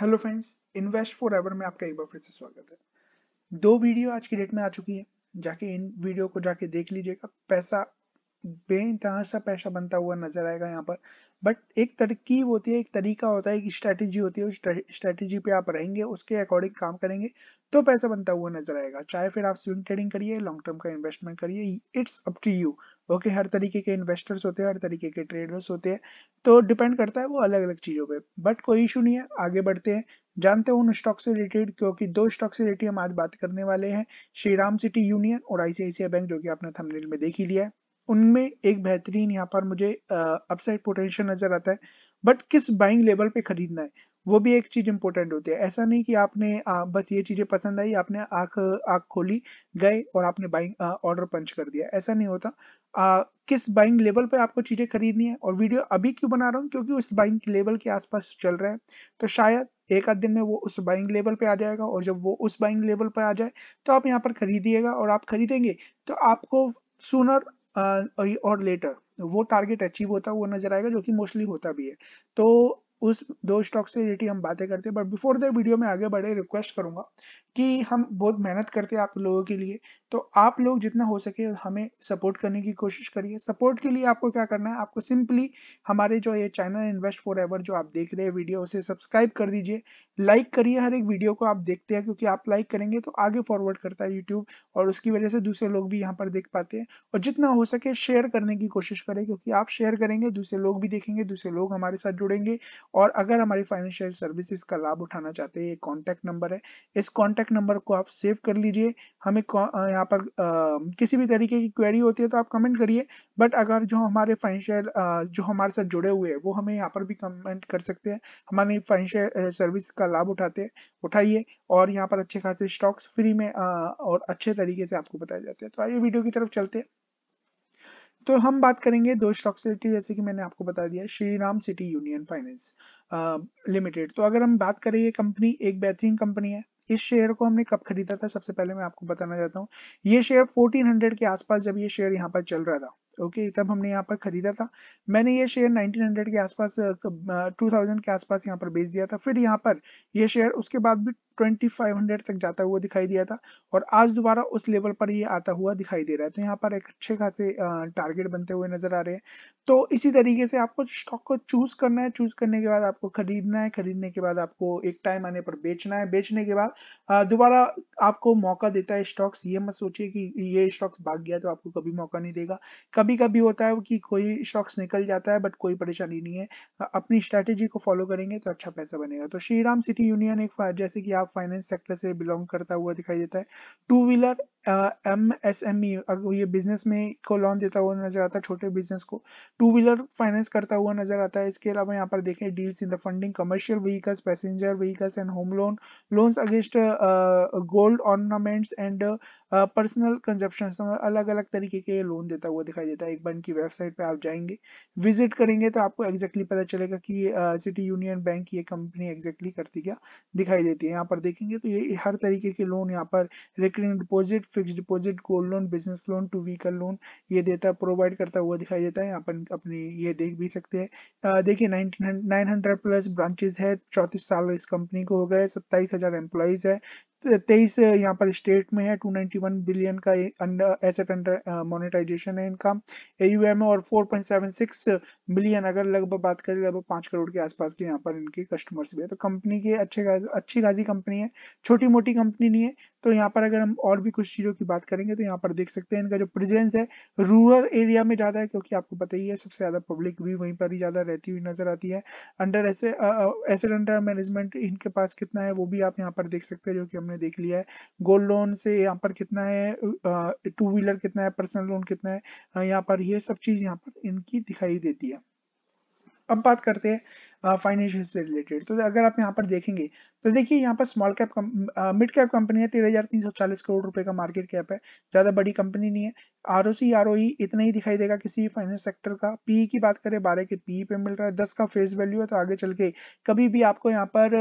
hello friends Invest Forever में आपका एक बार फिर से स्वागत है दो वीडियो आज की डेट में आ चुकी है जाके इन वीडियो को जाके देख लीजिएगा पैसा बेतहा सा पैसा बनता हुआ नजर आएगा यहाँ पर बट एक तरकीब होती है एक तरीका होता है एक स्ट्रैटेजी होती है उस स्ट्रैटेजी पे आप रहेंगे उसके अकॉर्डिंग काम करेंगे तो पैसा बनता हुआ नजर आएगा चाहे फिर आप स्विंग ट्रेडिंग करिए लॉन्ग टर्म का इन्वेस्टमेंट करिए it's up to you okay हर तरीके के इन्वेस्टर्स होते हैं हर तरीके के ट्रेडर्स होते हैं तो डिपेंड करता है वो अलग अलग चीज़ों पर बट कोई इशू नहीं है आगे बढ़ते हैं जानते हैं उन स्टॉक से रिलेटेड क्योंकि दो स्टॉक से रिलेटेड हम आज बात करने वाले हैं श्रीराम सिटी यूनियन और आईसीआईसीआई बैंक जो कि आपने थंबनेल में देख ही लिया है उनमें एक बेहतरीन यहाँ पर मुझे अपसाइड पोटेंशियल नजर आता है बट किस बाइंग लेवल पे खरीदना है वो भी एक चीज इंपॉर्टेंट होती है ऐसा नहीं कि आपने आ, बस ये चीजें पसंद आई आपने आंख आंख खोली गए और आपने बाइंग ऑर्डर पंच कर दिया ऐसा नहीं होता आ, किस बाइंग लेवल पे आपको चीजें खरीदनी है और वीडियो अभी क्यों बना रहा हूँ क्योंकि उस बाइंग लेवल के आसपास चल रहा है तो शायद एक आध दिन में वो उस बाइंग लेवल पे आ जाएगा और जब वो उस बाइंग लेवल पे आ जाए तो आप यहाँ पर खरीदिएगा और आप खरीदेंगे तो आपको सुनर और लेटर वो टारगेट अचीव होता हुआ नजर आएगा जो कि मोस्टली होता भी है तो उस दो स्टॉक से रिलेटेड हम बातें करते हैं बट बिफोर द वीडियो में आगे बढ़े रिक्वेस्ट करूंगा कि हम बहुत मेहनत करते हैं आप लोगों के लिए तो आप लोग जितना हो सके हमें सपोर्ट करने की कोशिश करिए सपोर्ट के लिए आपको क्या करना है आपको सिंपली हमारे जो ये चैनल इन्वेस्ट फॉर एवर जो आप देख रहे हैं वीडियो उसे सब्सक्राइब कर दीजिए लाइक करिए हर एक वीडियो को आप देखते हैं क्योंकि आप लाइक करेंगे तो आगे फॉरवर्ड करता है यूट्यूब और उसकी वजह से दूसरे लोग भी यहाँ पर देख पाते हैं और जितना हो सके शेयर करने की कोशिश करें क्योंकि आप शेयर करेंगे दूसरे लोग भी देखेंगे दूसरे लोग हमारे साथ जुड़ेंगे और अगर हमारी फाइनेंशियल सर्विसेज का लाभ उठाना चाहते हैं ये कॉन्टैक्ट नंबर है इस कॉन्टैक्ट कॉन्टैक्ट नंबर को आप सेव कर लीजिए हमें यहाँ पर आ, किसी भी तरीके की क्वेरी होती है तो आप कमेंट करिए बट अगर जो हमारे फाइनेंशियल जो हमारे साथ जुड़े हुए हैं वो हमें यहाँ पर भी कमेंट कर सकते हैं हमारी फाइनेंशियल सर्विस का लाभ उठाते उठाइए और यहाँ पर अच्छे खासे स्टॉक्स फ्री में आ, और अच्छे तरीके से आपको बताए जाते हैं तो आइए वीडियो की तरफ चलते हैं तो हम बात करेंगे दो स्टॉक से जैसे कि मैंने आपको बता दिया Shri Ram City Union Finance Limited तो अगर हम बात करें ये कंपनी एक बेहतरीन कंपनी है इस शेयर को हमने कब खरीदा था सबसे पहले मैं आपको बताना चाहता हूँ ये शेयर 1400 के आसपास जब ये शेयर यहाँ पर चल रहा था ओके okay, तब हमने यहाँ पर खरीदा था मैंने ये शेयर 1900 के आसपास 2000 के आसपास यहाँ पर बेच दिया था फिर यहाँ पर ये शेयर उसके बाद भी 2500 तक जाता हुआ दिखाई दिया था और आज दोबारा उस लेवल पर ये आता हुआ दिखाई दे रहा है तो यहाँ पर एक अच्छे खासे टारगेट बनते हुए नजर आ रहे हैं तो इसी तरीके से आपको स्टॉक को चूज करना है चूज करने के बाद आपको खरीदना है खरीदने के बाद आपको एक टाइम आने पर बेचना है बेचने के बाद दोबारा आपको मौका देता है स्टॉक्स ये मत सोचिए कि ये स्टॉक्स भाग गया तो आपको कभी मौका नहीं देगा कभी कभी होता है कि कोई स्टॉक्स निकल जाता है बट कोई परेशानी नहीं है अपनी स्ट्रेटेजी को फॉलो करेंगे तो अच्छा पैसा बनेगा तो श्रीराम सिटी यूनियन एक जैसे कि आप फाइनेंस सेक्टर से बिलोंग करता हुआ दिखाई देता है two wheeler M S M E ये बिजनेस में को लोन देता हुआ नजर आता है छोटे बिजनेस को टू व्हीलर फाइनेंस करता हुआ नजर आता है इसके अलावा यहाँ पर देखें deals in the funding commercial vehicles passenger vehicles and home loan loans against gold ornaments and personal consumption अलग अलग तरीके के लोन देता हुआ दिखाई देता है देता है एक बैंक की वेबसाइट पे आप जाएंगे विजिट करेंगे तो आपको एग्जैक्टली exactly पता चलेगा कि ये सिटी यूनियन बैंक ये कंपनी एग्जैक्टली exactly करती क्या दिखाई देती है यहाँ पर देखेंगे तो ये हर तरीके के लोन यहाँ पर recurring deposit fix deposit gold loan business loan two wheeler loan ये देता है प्रोवाइड करता हुआ दिखाई देता है अपन अपने ये देख भी सकते हैं देखिए नाइन प्लस ब्रांचेज है चौंतीस साल इस कंपनी को हो गए सत्ताईस हजार एम्प्लॉयज है तेईस यहाँ पर स्टेट में है 291 बिलियन का अंडर एसेट अंडर मोनेटाइजेशन है इनका एयूएम और 4.76 बिलियन अगर लगभग बात करें लगभग पांच करोड़ के आसपास के यहाँ पर इनके कस्टमर्स भी है तो कंपनी की अच्छे अच्छी खासी कंपनी है छोटी मोटी कंपनी नहीं है तो यहाँ पर अगर हम और भी कुछ चीज़ों की बात करेंगे तो यहाँ पर देख सकते हैं इनका जो प्रेजेंस है रूरल एरिया में ज़्यादा है क्योंकि आपको पता ही है सबसे ज़्यादा पब्लिक भी वहीं पर ही ज़्यादा रहती हुई नजर आती है अंडर ऐसे ऐसे अंडर मैनेजमेंट इनके पास कितना है वो भी आप यहाँ पर देख सकते हैं जो कि हमने देख लिया है गोल्ड लोन से यहाँ पर कितना है टू व्हीलर कितना है पर्सनल लोन कितना है यहाँ पर ये यह सब चीज़ यहाँ पर इनकी दिखाई देती है अब बात करते हैं फाइनेंशियल से रिलेटेड तो अगर आप यहाँ पर देखेंगे तो देखिए यहाँ पर small cap mid cap company है तेरह हजार तीन सौ चालीस करोड़ रुपए का मार्केट कैप है ज्यादा बड़ी कंपनी नहीं है R O C R O इतना ही दिखाई देगा किसी फाइनेंस सेक्टर का पीई e की बात करें बारह के पीई e पे मिल रहा है दस का फेस वैल्यू है तो आगे चल के कभी भी आपको यहाँ पर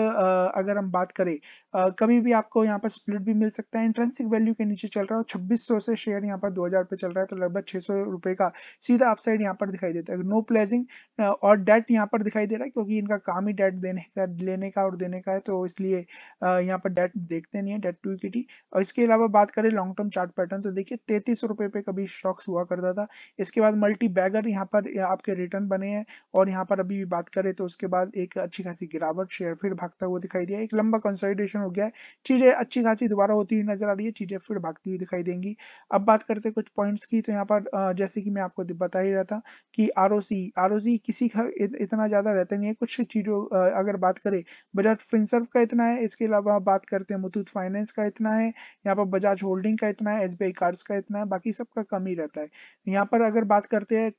अगर हम बात करें कभी भी आपको यहाँ पर स्प्लिट भी मिल सकता है इंट्रेंसिक वैल्यू के नीचे चल रहा है छब्बीस सौ से शेयर यहाँ पर दो हजार पे चल रहा है तो लगभग छह सौ रुपए का सीधा अपसाइड यहाँ पर दिखाई देता है नो प्लेजिंग और डेट यहाँ पर दिखाई दे रहा है क्योंकि क्योंकि इनका काम ही डेट देने का लेने का और देने का है तो इसलिए यहाँ पर डेट देखते नहीं है डेट टू इक्विटी और इसके अलावा बात करें लॉन्ग टर्म चार्ट पैटर्न तो देखिए तैतीस रुपए पे कभी स्टॉक्स हुआ करता था इसके बाद मल्टी बैगर यहाँ पर आपके रिटर्न बने हैं और यहाँ पर अभी भी बात करें तो उसके बाद एक अच्छी खासी गिरावट शेयर फिर भागता हुआ दिखाई दिया एक लंबा कंसोलिडेशन हो गया है चीजें अच्छी खासी दोबारा होती हुई नजर आ रही है चीजें फिर भागती हुई दिखाई देंगी अब बात करते हैं कुछ पॉइंट्स की तो यहाँ पर जैसे कि मैं आपको बता ही रहा था कि आर ओ सी किसी का इतना ज्यादा रहता नहीं है हैं कुछ चीज़ों अगर बात करें बजाज फिनसर्व का इतना है इसके अलावा बात करते हैं मुथूत फाइनेंस का इतना है यहाँ पर बजाज होल्डिंग का इतना है एस कार्ड्स का इतना है बाकी सबका कम ही रहता है यहाँ पर अगर बात करते हैं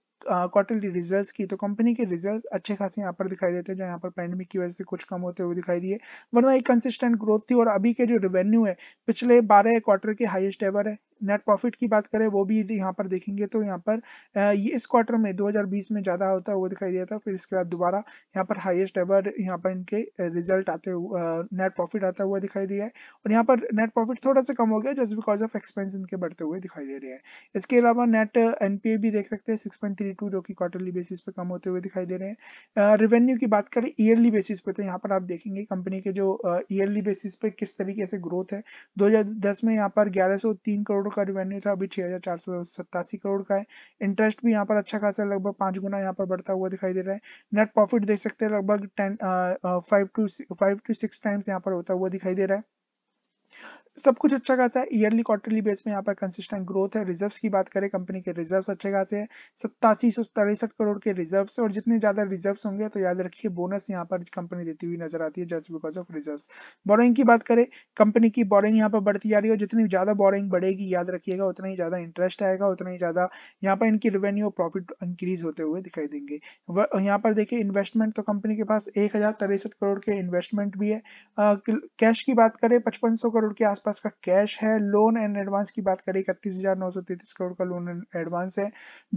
क्वार्टरली uh, रिजल्ट्स की तो कंपनी के रिजल्ट्स अच्छे खासे यहाँ पर दिखाई देते हैं जहाँ यहाँ पर पैंडमिक की वजह से कुछ कम होते हुए दिखाई दिए वरना एक कंसिस्टेंट ग्रोथ थी और अभी के जो रेवेन्यू है पिछले बारह क्वार्टर के हाईएस्ट एवर है नेट प्रॉफिट की बात करें वो भी यहाँ पर देखेंगे तो यहाँ पर ये इस क्वार्टर में 2020 में ज़्यादा होता हुआ दिखाई दिया था फिर इसके बाद दोबारा यहाँ पर हाईएस्ट एवर यहाँ पर इनके रिजल्ट आते हुए नेट प्रॉफिट आता हुआ दिखाई दिया है और यहाँ पर नेट प्रॉफिट थोड़ा सा कम हो गया जस्ट बिकॉज ऑफ एक्सपेंस इनके बढ़ते हुए दिखाई दे रहे हैं इसके अलावा नेट एनपीए भी देख सकते हैं सिक्स जो कि क्वार्टरली बेसिस पे कम होते हुए दिखाई दे रहे हैं रेवेन्यू की बात करें ईयरली बेसिस पे तो यहाँ पर आप देखेंगे कंपनी के जो ईयरली बेसिस पे किस तरीके से ग्रोथ है दो में यहाँ पर ग्यारह करोड़ का रिवेन्यू था अभी छह हजार चार सौ सत्तासी करोड़ का है इंटरेस्ट भी यहाँ पर अच्छा खासा लगभग पांच गुना यहाँ पर बढ़ता हुआ दिखाई दे रहा है नेट प्रॉफिट देख सकते हैं लगभग ten five two five two six times यहाँ पर होता हुआ दिखाई दे रहा है सब कुछ अच्छा खासा है ईयरली क्वार्टरली बेस में यहाँ पर कंसिस्टेंट ग्रोथ है रिजर्व्स की बात करें कंपनी के रिजर्व्स अच्छे खासे हैं सत्तासी सौ तिरसठ करोड़ के रिजर्व्स और जितने ज्यादा रिजर्व्स होंगे तो याद रखिए बोनस यहाँ पर कंपनी देती हुई नजर आती है just because of reserve boring की बात करें कंपनी की बोरिंग यहाँ पर बढ़ती जा रही है जितनी ज्यादा बोरिंग बढ़ेगी याद रखिएगा उतना ही ज्यादा इंटरेस्ट आएगा उतना ही ज्यादा यहाँ पर इनकी रेवेन्यू और प्रॉफिट इंक्रीज होते हुए दिखाई देंगे यहाँ पर देखिए इन्वेस्टमेंट तो कंपनी के पास एक करोड़ के इन्वेस्टमेंट भी है कैश की बात करें पचपन करोड़ के आसपास आसपास का कैश है लोन एंड एडवांस की बात करें इकतीस हजार नौ सौ तैतीस करोड़ का लोन एंड एडवांस है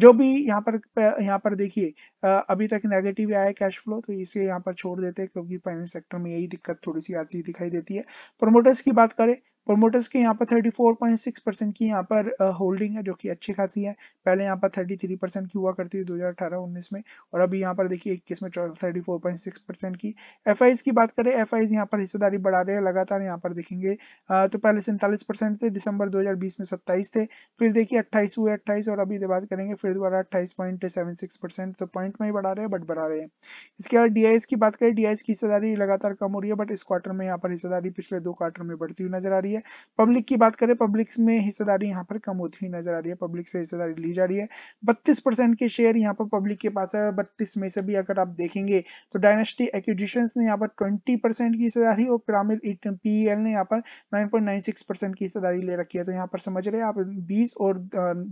जो भी यहाँ पर यहाँ पर देखिए अभी तक नेगेटिव आया है कैश फ्लो तो इसे यहाँ पर छोड़ देते हैं क्योंकि फाइनेंस सेक्टर में यही दिक्कत थोड़ी सी आती दिखाई देती है प्रोमोटर्स की बात करें प्रोमोटर्स के यहाँ पर 34.6 परसेंट की यहाँ पर होल्डिंग uh, है जो कि अच्छी खासी है पहले यहाँ पर 33 परसेंट की हुआ करती थी 2018-19 में और अभी यहाँ पर देखिए 21 में 34.6 परसेंट की एफ की बात करें एफ आई यहाँ पर हिस्सेदारी बढ़ा रहे हैं लगातार यहाँ पर देखेंगे uh, तो पहले सैंतालीस परसेंट थे दिसंबर दो में सत्ताईस थे फिर देखिए अट्ठाईस हुए अट्ठाईस और अभी बात करेंगे फिर दोबारा अट्ठाईस तो पॉइंट में ही बढ़ा रहे हैं बट बढ़ा रहे हैं इसके अलावा डी की बात करें डी की हिस्सेदारी लगातार कम हो रही है बट इस क्वार्टर में यहाँ पर हिस्सेदारी पिछले दो क्वार्टर में बढ़ती हुई नजर आ रही है है पब्लिक की बात करें पब्लिक में हिस्सेदारी यहाँ पर कम होती हुई नजर आ रही है पब्लिक से हिस्सेदारी ली जा रही है बत्तीस परसेंट के शेयर यहाँ पर पब्लिक के पास है बत्तीस में से भी अगर आप देखेंगे तो डायनेस्टी एक्विजिशन ने यहाँ पर ट्वेंटी परसेंट की हिस्सेदारी और पिरामिड पीएल e ने यहाँ पर nine point nine six percent की हिस्सेदारी ले रखी है तो यहाँ पर समझ रहे हैं आप बीस और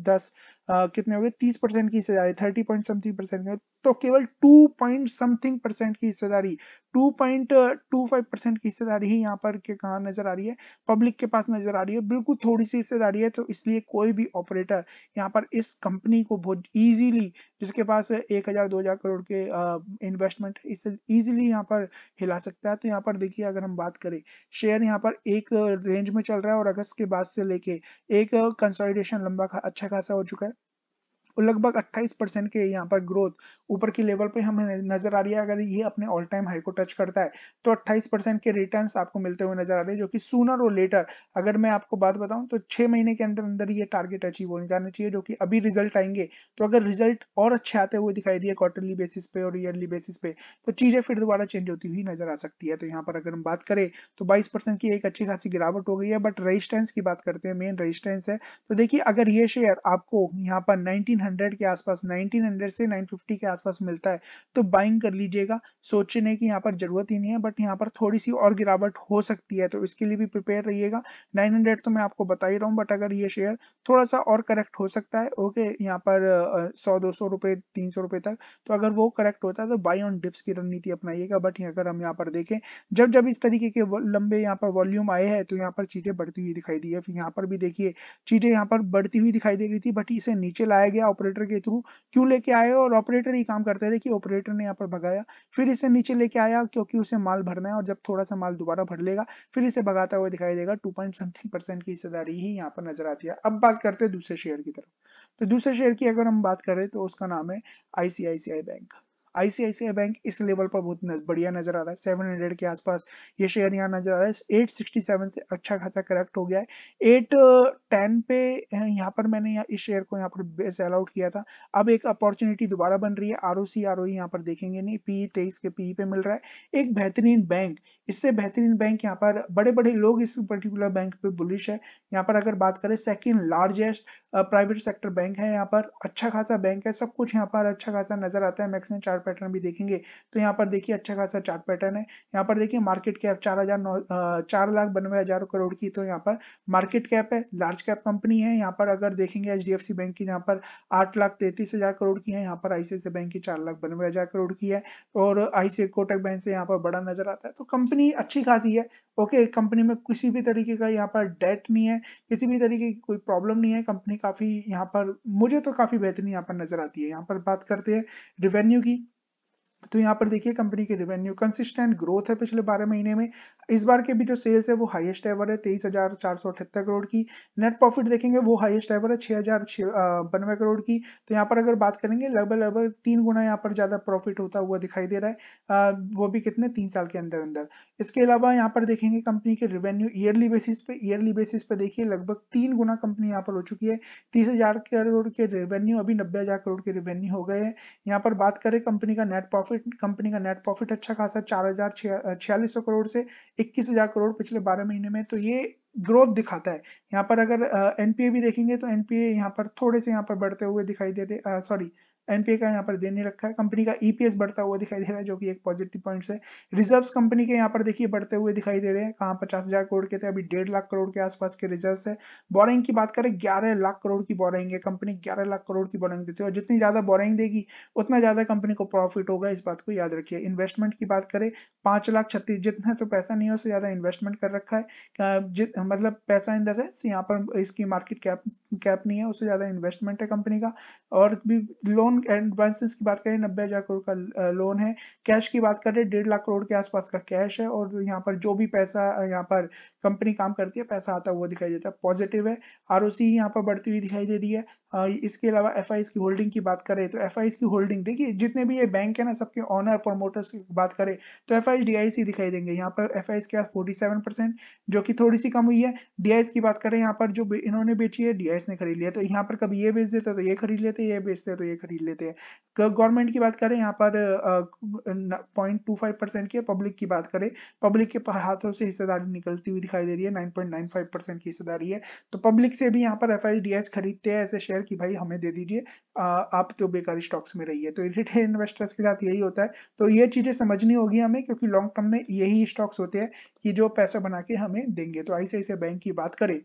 दस कितने हो गए तीस परसेंट की हिस्सेदारी थर्टी पॉइंट समथिंग परसेंट तो केवल टू पॉइंट समथिंग परसेंट की हिस्सेदारी two point two five percent की हिस्सेदारी ही यहाँ पर कहा नजर आ रही है पब्लिक के पास नजर आ रही है बिल्कुल थोड़ी सी हिस्सेदारी है तो इसलिए कोई भी ऑपरेटर यहाँ पर इस कंपनी को बहुत ईजिली जिसके पास एक हजार दो हजार करोड़ के इन्वेस्टमेंट इसे ईजिली यहाँ पर हिला सकता है तो यहाँ पर देखिए अगर हम बात करें शेयर यहाँ पर एक रेंज में चल रहा है और अगस्त के बाद से लेके एक कंसोलिडेशन लंबा अच्छा खासा हो चुका है लगभग 28 परसेंट के यहाँ पर ग्रोथ ऊपर की लेवल पे हमें नजर आ रही है अगर ये अपने ऑल टाइम हाई को टच करता है तो 28 परसेंट के रिटर्न आपको मिलते हुए नजर आ रहे हैं जो कि सूनर और लेटर अगर मैं आपको बात बताऊं तो छह महीने के अंदर अंदर ये टारगेट अचीव होने जाना चाहिए जो कि अभी रिजल्ट आएंगे तो अगर रिजल्ट और अच्छे आते हुए दिखाई दिए क्वार्टरली बेसिस पे और ईयरली बेसिस पे तो चीजें फिर दोबारा चेंज होती हुई नजर आ सकती है तो यहाँ पर अगर हम बात करें तो बाईस की एक अच्छी खासी गिरावट हो गई है बट रजिस्टेंस की बात करते हैं मेन रजिस्टेंस है तो देखिए अगर ये शेयर आपको यहाँ पर नाइनटीन 1900 के आसपास 1900 से 950 के आसपास मिलता है तो बाइंग कर लीजिएगा सोचने की यहाँ पर जरूरत ही नहीं है बट यहाँ पर थोड़ी सी और गिरावट हो सकती है तो इसके लिए भी प्रिपेयर रहिएगा 900 तो मैं आपको बता ही रहा हूँ बट अगर ये शेयर थोड़ा सा और करेक्ट हो सकता है ओके यहाँ पर सौ दो सौ रुपए तीन सौ रुपए तक तो अगर वो करेक्ट होता है तो बाई ऑन डिप्स की रणनीति अपनाइएगा बट अगर हम यहाँ पर देखें जब जब इस तरीके के लंबे यहाँ पर वॉल्यूम आए हैं तो यहाँ पर चीजें बढ़ती हुई दिखाई दी है यहाँ पर भी देखिए चीजें यहाँ पर बढ़ती हुई दिखाई दे रही थी बट इसे नीचे लाया गया ऑपरेटर के थ्रू क्यों लेके आए और ऑपरेटर ही काम करते है कि ऑपरेटर ने यहाँ पर भगाया फिर इसे नीचे लेके आया क्योंकि उसे माल भरना है और जब थोड़ा सा माल दोबारा भर लेगा फिर इसे भगाता हुआ दिखाई देगा टू पॉइंट समथिंग परसेंट की हिस्सेदारी ही यहाँ पर नजर आती है अब बात करते हैं दूसरे शेयर की तरफ तो दूसरे शेयर की अगर हम बात करें तो उसका नाम है आईसीआईसीआई बैंक आईसीआईसीआई बैंक इस लेवल पर बहुत बढ़िया नजर आ रहा है सेवन हंड्रेड के आसपास ये शेयर यहाँ नजर आ रहा है एट सिक्सटी सेवन से अच्छा खासा करेक्ट हो गया है एट टेन पे यहाँ पर मैंने इस शेयर को यहाँ पर सेल आउट किया था अब एक अपॉर्चुनिटी दोबारा बन रही है R O C R O यहाँ पर देखेंगे नहीं पी e तेईस के पी e पे मिल रहा है एक बेहतरीन बैंक इससे बेहतरीन बैंक यहाँ पर बड़े बड़े लोग इस पर्टिकुलर बैंक पे बुलिश है यहाँ पर अगर बात करें second largest private sector bank है यहाँ पर अच्छा खासा बैंक है सब कुछ यहाँ पर अच्छा खासा नजर आता है मैक्सिमम चार पैटर्न भी देखेंगे तो यहाँ पर देखिए अच्छा खासा चार्ट पैटर्न है यहाँ पर देखिए मार्केट कैप चार हजार नौ चार लाख बनवे हजार करोड़ की तो यहाँ पर मार्केट कैप है लार्ज कैप कंपनी है यहाँ पर अगर देखेंगे एच बैंक की यहाँ पर आठ लाख तैतीस हजार करोड़ की है यहाँ पर आईसीआई बैंक की चार लाख बनवे हजार करोड़ की है और आईसीआई कोटक बैंक से यहाँ पर बड़ा नजर आता है तो कंपनी अच्छी खासी है ओके okay, कंपनी में किसी भी तरीके का यहाँ पर डेट नहीं है किसी भी तरीके की कोई प्रॉब्लम नहीं है कंपनी काफी यहाँ पर मुझे तो काफी बेहतरीन यहाँ पर नजर आती है यहाँ पर बात करते हैं रिवेन्यू की तो यहाँ पर देखिए कंपनी की रेवेन्यू कंसिस्टेंट ग्रोथ है पिछले बारह महीने में इस बार के भी जो सेल्स है वो हाईएस्ट एवर है तेईस हजार चार सौ अठहत्तर करोड़ की नेट प्रॉफिट देखेंगे वो हाईएस्ट एवर है छह हजार बानवे करोड़ की तो यहाँ पर अगर बात करेंगे लगभग लगभग तीन गुना यहाँ पर ज्यादा प्रॉफिट होता हुआ दिखाई दे रहा है वो भी कितने तीन साल के अंदर अंदर इसके अलावा यहाँ पर देखेंगे कंपनी के रिवेन्यू ईयरली बेसिस पे ईयरली बेसिस पे देखिए लगभग तीन गुना कंपनी यहाँ पर हो चुकी है तीस हजार करोड़ के रेवेन्यू अभी नब्बे हजार करोड़ के रेवेन्यू हो गए हैं यहाँ पर बात करें कंपनी का नेट प्रॉफिट कंपनी का नेट प्रॉफिट अच्छा खासा चार हजार छियालीस सौ करोड़ से इक्कीस हजार करोड़ पिछले बारह महीने में तो ये ग्रोथ दिखाता है यहाँ पर अगर एनपीए भी देखेंगे तो एनपीए यहाँ पर थोड़े से यहाँ पर बढ़ते हुए दिखाई दे रहे सॉरी एनपीए का यहाँ पर देने रखा है कंपनी का ईपीएस e बढ़ता हुआ दिखाई दे रहा है जो कि एक पॉजिटिव पॉइंट है रिजर्व्स कंपनी के यहाँ पर देखिए बढ़ते हुए दिखाई दे रहे हैं कहाँ पचास हजार करोड़ के थे अभी डेढ़ लाख करोड़ के आसपास के रिजर्व है बोरिंग की बात करें ग्यारह लाख करोड़ की बोरिंग है कंपनी ग्यारह लाख करोड़ की बोरिंग देती है और जितनी ज्यादा बोरिंग देगी उतना ज्यादा कंपनी को प्रॉफिट होगा इस बात को याद रखिए इन्वेस्टमेंट की बात करें पांच लाख छत्तीस जितना तो पैसा नहीं है उससे ज्यादा इन्वेस्टमेंट कर रखा है मतलब पैसा इन द सेंस यहाँ पर इसकी मार्केट कैप कैप नहीं है उससे ज्यादा इन्वेस्टमेंट है कंपनी का और भी लोन लोन एडवांसेस की बात करें नब्बे हजार करोड़ का लोन है कैश की बात करें डेढ़ लाख करोड़ के आसपास का कैश है और यहाँ पर जो भी पैसा यहाँ पर कंपनी काम करती है पैसा आता हुआ दिखाई देता है पॉजिटिव है आर यहाँ पर बढ़ती हुई दिखाई दे रही है इसके अलावा एफ की होल्डिंग की बात करें तो एफ की होल्डिंग देखिए जितने भी ये बैंक है ना सबके ऑनर प्रोमोटर्स की बात करें तो एफ आई दिखाई देंगे यहाँ पर एफ के पास फोर्टी जो कि थोड़ी सी कम हुई है डी की बात करें यहाँ पर जो इन्होंने बेची है डी ने खरीद लिया तो यहाँ पर कभी ये बेच देते तो ये खरीद लेते ये बेचते तो ये खरीद लेते हैं तो गवर्नमेंट की बात करें यहाँ पर पॉइंट टू फाइव परसेंट की पब्लिक की बात करें पब्लिक के हाथों से हिस्सेदारी निकलती हुई दिखाई दे रही है nine point nine five percent की हिस्सेदारी है तो पब्लिक से भी यहाँ पर एफ खरीदते हैं ऐसे शेयर कि भाई हमें दे दीजिए आप तो बेकार स्टॉक्स में रहिए तो रिटेल इन्वेस्टर्स के साथ यही होता है तो ये चीजें समझनी होगी हमें क्योंकि लॉन्ग टर्म में यही स्टॉक्स होते हैं कि जो पैसा बना के हमें देंगे तो ऐसे ऐसे बैंक की बात करें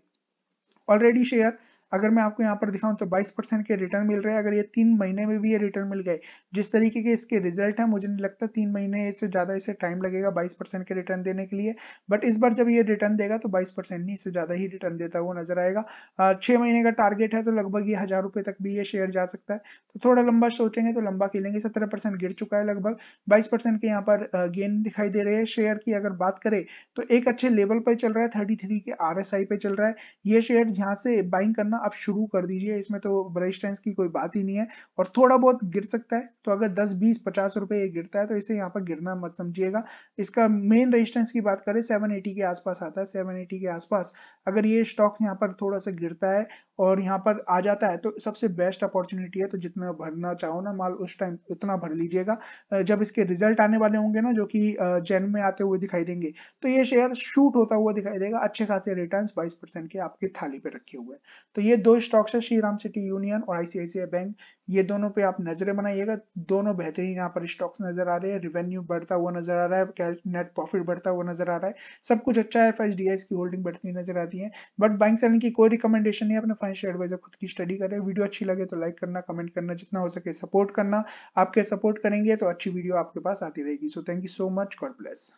ऑलरेडी शेयर अगर मैं आपको यहाँ पर दिखाऊं तो 22 परसेंट के रिटर्न मिल रहे हैं अगर ये तीन महीने में भी ये रिटर्न मिल गए जिस तरीके के इसके रिजल्ट है मुझे नहीं लगता तीन महीने से ज़्यादा इसे टाइम लगेगा बाईस परसेंट के रिटर्न देने के लिए बट इस बार जब ये रिटर्न देगा तो बाईस परसेंट नहीं इससे ज़्यादा ही रिटर्न देता हुआ नजर आएगा छः महीने का टारगेट है तो लगभग ये हज़ार रुपये तक भी ये शेयर जा सकता है तो थोड़ा लंबा सोचेंगे तो लंबा खेलेंगे सत्रह गिर चुका है लगभग बाईस के यहाँ पर गेन दिखाई दे रहे हैं शेयर की अगर बात करें तो एक अच्छे लेवल पर चल रहा है थर्टी के आर पे चल रहा है ये शेयर यहाँ से बाइंग करना आप शुरू कर दीजिए इसमें तो रेजिस्टेंस की कोई बात ही नहीं है और थोड़ा बहुत गिर सकता है तो अगर 10 बीस पचास रुपए ये गिरता है तो इसे यहाँ पर गिरना मत समझिएगा इसका मेन रेजिस्टेंस की बात करें 780 के आसपास आता है 780 के आसपास अगर ये स्टॉक्स यहाँ पर थोड़ा सा गिरता है और यहाँ पर आ जाता है तो सबसे बेस्ट अपॉर्चुनिटी है तो जितना भरना चाहो ना माल उस टाइम उतना भर लीजिएगा जब इसके रिजल्ट आने वाले होंगे ना जो कि जैन में आते हुए दिखाई देंगे तो ये शेयर शूट होता हुआ दिखाई देगा अच्छे खासे रिटर्न बाईस परसेंट के आपकी थाली पे रखे हुए तो ये दो स्टॉक्स है श्री राम सिटी यूनियन और आईसीआईसीआई बैंक ये दोनों पे आप नजरें बनाइएगा दोनों बेहतरीन यहाँ पर स्टॉक्स नजर आ रहे हैं रेवेन्यू बढ़ता हुआ नजर आ रहा है नेट प्रॉफिट बढ़ता हुआ नजर आ रहा है सब कुछ अच्छा है एफ की होल्डिंग बढ़ती नजर आ रही जाती है बट बाइंग सेलिंग की कोई रिकमेंडेशन नहीं अपने फाइनेंशियल एडवाइजर खुद की स्टडी करें वीडियो अच्छी लगे तो लाइक करना कमेंट करना जितना हो सके सपोर्ट करना आपके सपोर्ट करेंगे तो अच्छी वीडियो आपके पास आती रहेगी so thank you so much God bless